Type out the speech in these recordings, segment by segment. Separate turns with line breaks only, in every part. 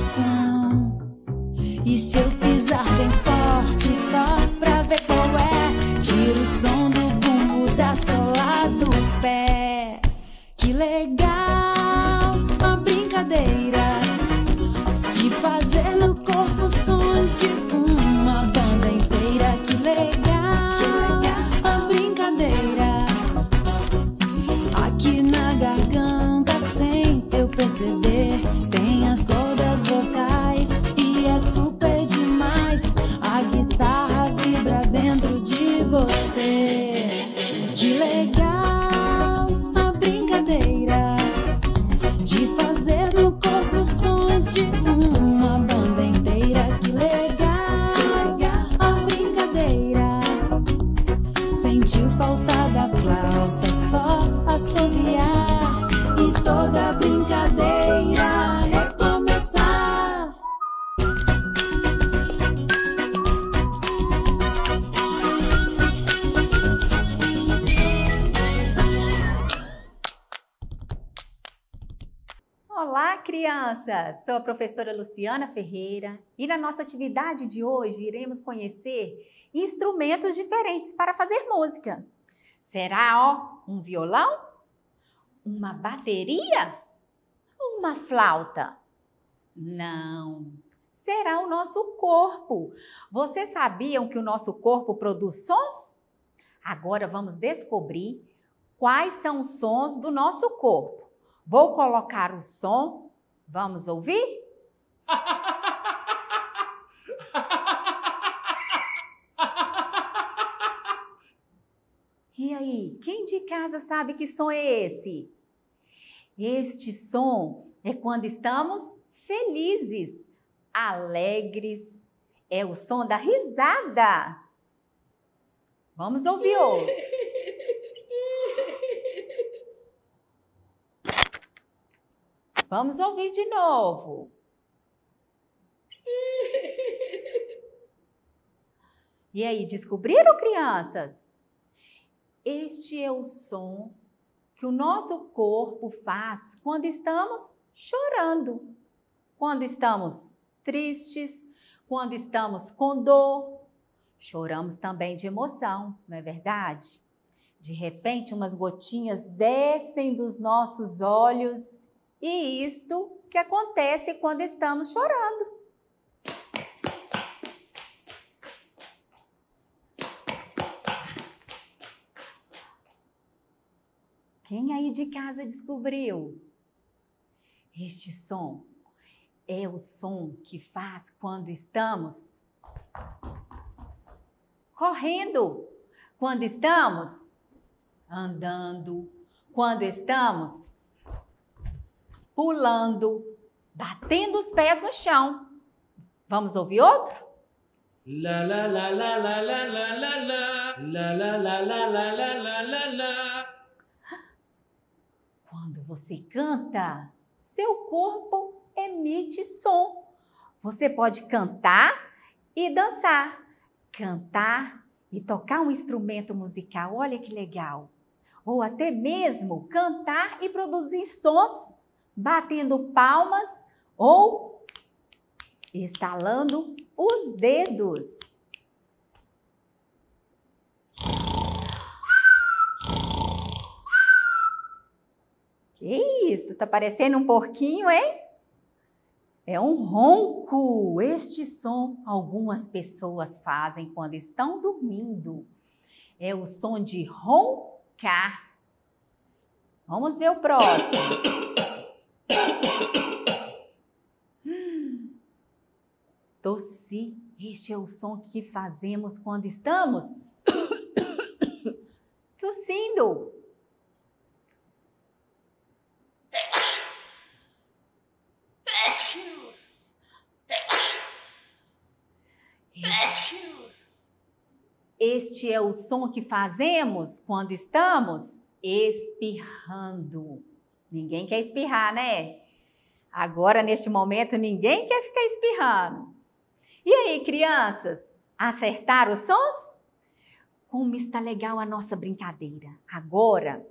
coração. E se eu pisar bem forte só pra ver qual é, tira o som do bumbo da sola do pé. Que legal, uma brincadeira de fazer no corpo sons de um Sentiu falta da flauta, é só assoviar e toda brincadeira recomeçar.
Olá, crianças! Sou a professora Luciana Ferreira e na nossa atividade de hoje iremos conhecer instrumentos diferentes para fazer música. Será, ó, um violão? Uma bateria? Uma flauta? Não. Será o nosso corpo. Vocês sabiam que o nosso corpo produz sons? Agora vamos descobrir quais são os sons do nosso corpo. Vou colocar o som. Vamos ouvir? aí, quem de casa sabe que som é esse? Este som é quando estamos felizes, alegres. É o som da risada. Vamos ouvir outro. Vamos ouvir de novo. E aí, descobriram, crianças? Este é o som que o nosso corpo faz quando estamos chorando, quando estamos tristes, quando estamos com dor. Choramos também de emoção, não é verdade? De repente, umas gotinhas descem dos nossos olhos e isto que acontece quando estamos chorando. Quem aí de casa descobriu? Este som é o som que faz quando estamos correndo, quando estamos andando, quando estamos pulando, batendo os pés no chão. Vamos ouvir outro?
La la la la la la la la la la la la la la la la
você canta, seu corpo emite som. Você pode cantar e dançar, cantar e tocar um instrumento musical, olha que legal. Ou até mesmo cantar e produzir sons batendo palmas ou estalando os dedos. Cristo. Tá parecendo um porquinho, hein? É um ronco. Este som algumas pessoas fazem quando estão dormindo. É o som de roncar. Vamos ver o próximo. tossi. Este é o som que fazemos quando estamos tossindo. Este é o som que fazemos quando estamos espirrando. Ninguém quer espirrar, né? Agora, neste momento, ninguém quer ficar espirrando. E aí, crianças, acertaram os sons? Como está legal a nossa brincadeira. Agora,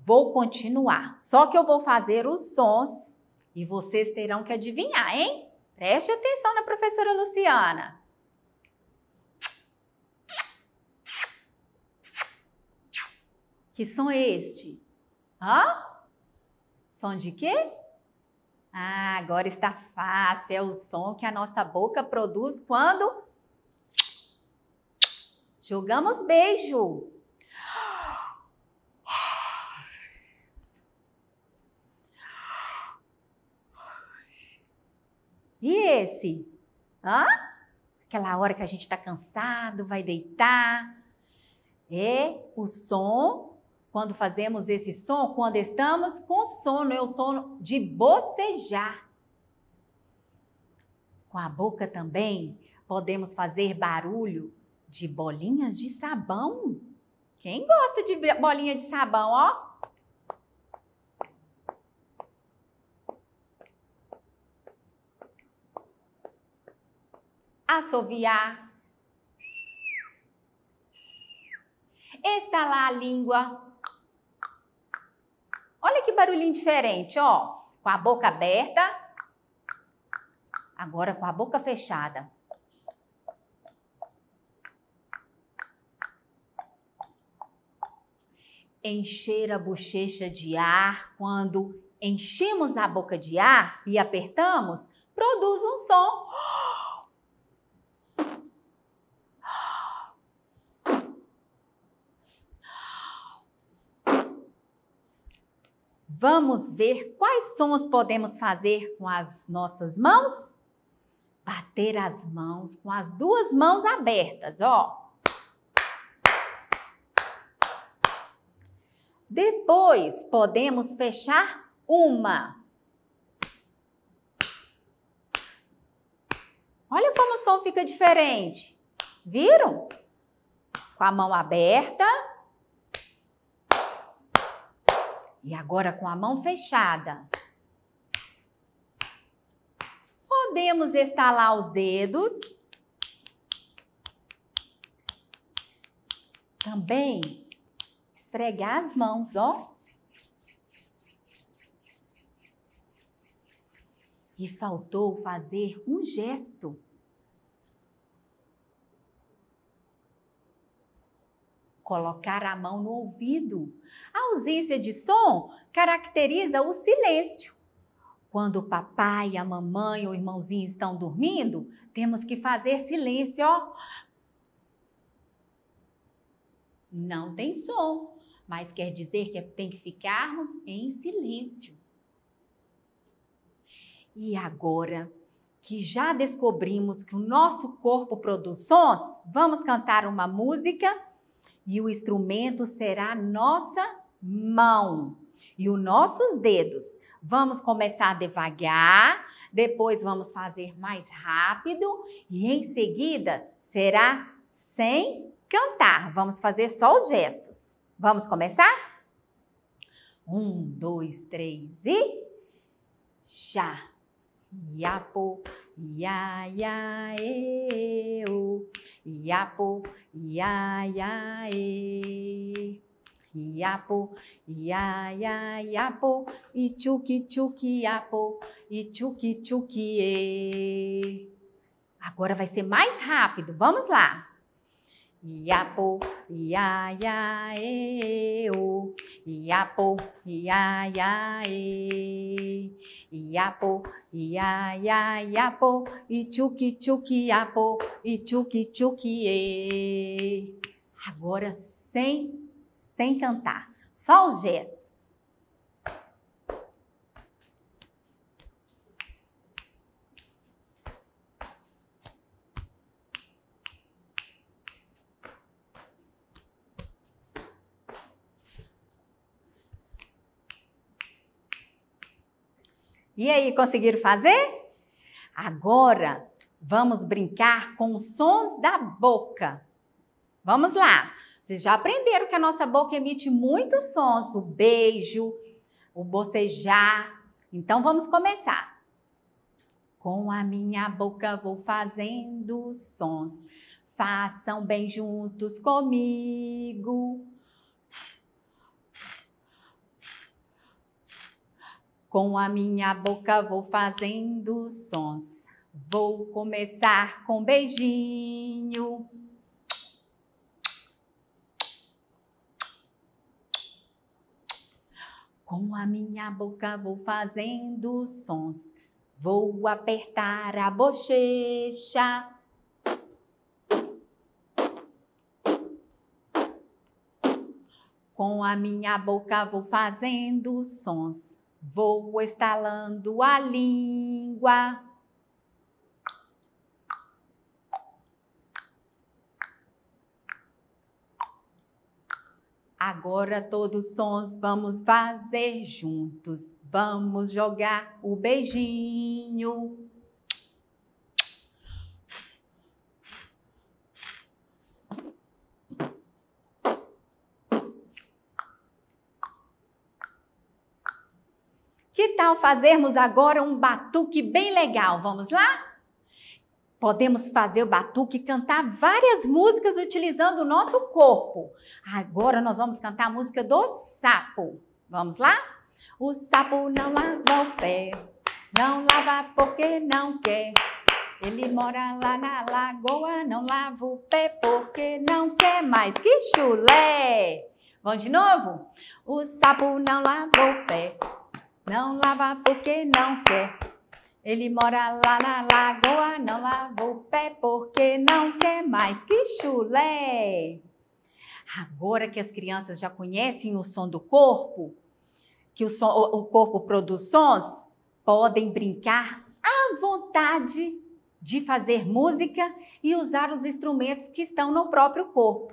vou continuar. Só que eu vou fazer os sons e vocês terão que adivinhar, hein? Preste atenção na professora Luciana. Que som é este? Hã? Som de quê? Ah, agora está fácil. É o som que a nossa boca produz quando jogamos beijo. E esse? Hã? Aquela hora que a gente está cansado, vai deitar. É o som quando fazemos esse som, quando estamos com sono, é o sono de bocejar. Com a boca também podemos fazer barulho de bolinhas de sabão. Quem gosta de bolinha de sabão, ó? Assoviar. Estalar a língua. Olha que barulhinho diferente, ó. Com a boca aberta. Agora com a boca fechada. Encher a bochecha de ar. Quando enchemos a boca de ar e apertamos, produz um som. Vamos ver quais sons podemos fazer com as nossas mãos? Bater as mãos com as duas mãos abertas, ó. Depois, podemos fechar uma. Olha como o som fica diferente. Viram? Com a mão aberta, E agora com a mão fechada. Podemos estalar os dedos. Também esfregar as mãos, ó. E faltou fazer um gesto colocar a mão no ouvido. A ausência de som caracteriza o silêncio. Quando o papai, a mamãe ou o irmãozinho estão dormindo, temos que fazer silêncio, ó. Não tem som, mas quer dizer que tem que ficarmos em silêncio. E agora que já descobrimos que o nosso corpo produz sons, vamos cantar uma música e o instrumento será nossa mão e os nossos dedos. Vamos começar devagar, depois vamos fazer mais rápido e em seguida será sem cantar. Vamos fazer só os gestos. Vamos começar? Um, dois, três e. Já. Iapo, ia, ia, eu. Iapo, ia, ia, e. Iapo, ia, ia, iapo, itchuki, tchuki, iapo, itchuki, tchuki, e. Agora vai ser mais rápido, vamos lá! Iapo, ia, ia, e, o. Iapo, ia, ia, e. Iapo, ia, ia, iapo. Itchuki, tchuki, iapo. Itchuki, tchuki, e. Agora sem, sem cantar. Só os gestos. E aí, conseguiram fazer? Agora vamos brincar com os sons da boca. Vamos lá! Vocês já aprenderam que a nossa boca emite muitos sons: o beijo, o bocejar. Então vamos começar. Com a minha boca vou fazendo sons, façam bem juntos comigo. Com a minha boca vou fazendo sons. Vou começar com beijinho. Com a minha boca vou fazendo sons. Vou apertar a bochecha. Com a minha boca vou fazendo sons. Vou estalando a língua. Agora todos os sons vamos fazer juntos. Vamos jogar o beijinho. Que tal fazermos agora um batuque bem legal? Vamos lá? Podemos fazer o batuque cantar várias músicas utilizando o nosso corpo. Agora nós vamos cantar a música do sapo. Vamos lá? O sapo não lava o pé, não lava porque não quer. Ele mora lá na lagoa, não lava o pé porque não quer mais. Que chulé! Vamos de novo? O sapo não lava o pé, não lava porque não quer. Ele mora lá na lagoa, não lava o pé porque não quer mais. Que chulé! Agora que as crianças já conhecem o som do corpo, que o, som, o corpo produz sons, podem brincar à vontade de fazer música e usar os instrumentos que estão no próprio corpo.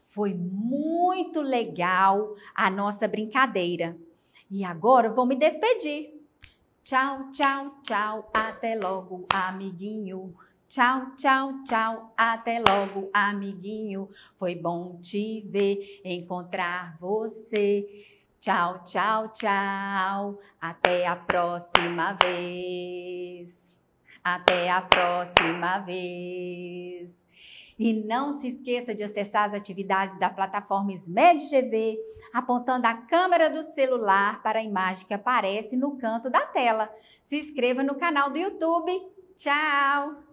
Foi muito legal a nossa brincadeira. E agora vou me despedir. Tchau, tchau, tchau, até logo, amiguinho. Tchau, tchau, tchau, até logo, amiguinho. Foi bom te ver, encontrar você. Tchau, tchau, tchau, até a próxima vez. Até a próxima vez. E não se esqueça de acessar as atividades da plataforma SMEDGV, apontando a câmera do celular para a imagem que aparece no canto da tela. Se inscreva no canal do YouTube. Tchau!